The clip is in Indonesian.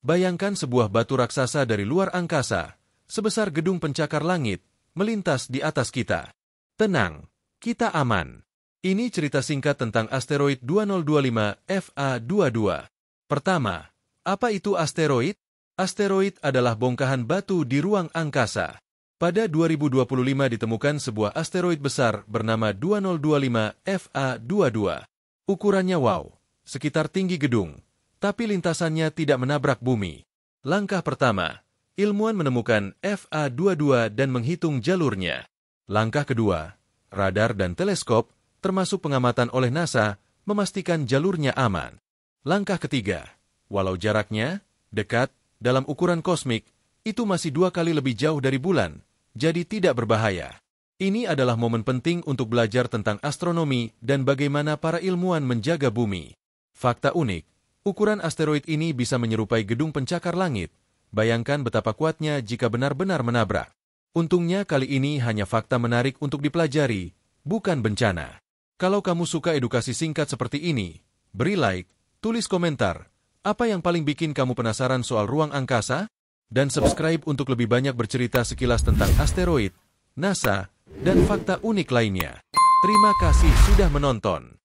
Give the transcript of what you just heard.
Bayangkan sebuah batu raksasa dari luar angkasa, sebesar gedung pencakar langit, melintas di atas kita. Tenang, kita aman. Ini cerita singkat tentang asteroid 2025 FA22. Pertama, apa itu asteroid? Asteroid adalah bongkahan batu di ruang angkasa. Pada 2025 ditemukan sebuah asteroid besar bernama 2025 FA22. Ukurannya wow, sekitar tinggi gedung, tapi lintasannya tidak menabrak bumi. Langkah pertama, ilmuwan menemukan FA-22 dan menghitung jalurnya. Langkah kedua, radar dan teleskop, termasuk pengamatan oleh NASA, memastikan jalurnya aman. Langkah ketiga, walau jaraknya dekat dalam ukuran kosmik, itu masih dua kali lebih jauh dari bulan, jadi tidak berbahaya. Ini adalah momen penting untuk belajar tentang astronomi dan bagaimana para ilmuwan menjaga bumi. Fakta unik, Ukuran asteroid ini bisa menyerupai gedung pencakar langit. Bayangkan betapa kuatnya jika benar-benar menabrak. Untungnya kali ini hanya fakta menarik untuk dipelajari, bukan bencana. Kalau kamu suka edukasi singkat seperti ini, beri like, tulis komentar, apa yang paling bikin kamu penasaran soal ruang angkasa? Dan subscribe untuk lebih banyak bercerita sekilas tentang asteroid, NASA, dan fakta unik lainnya. Terima kasih sudah menonton.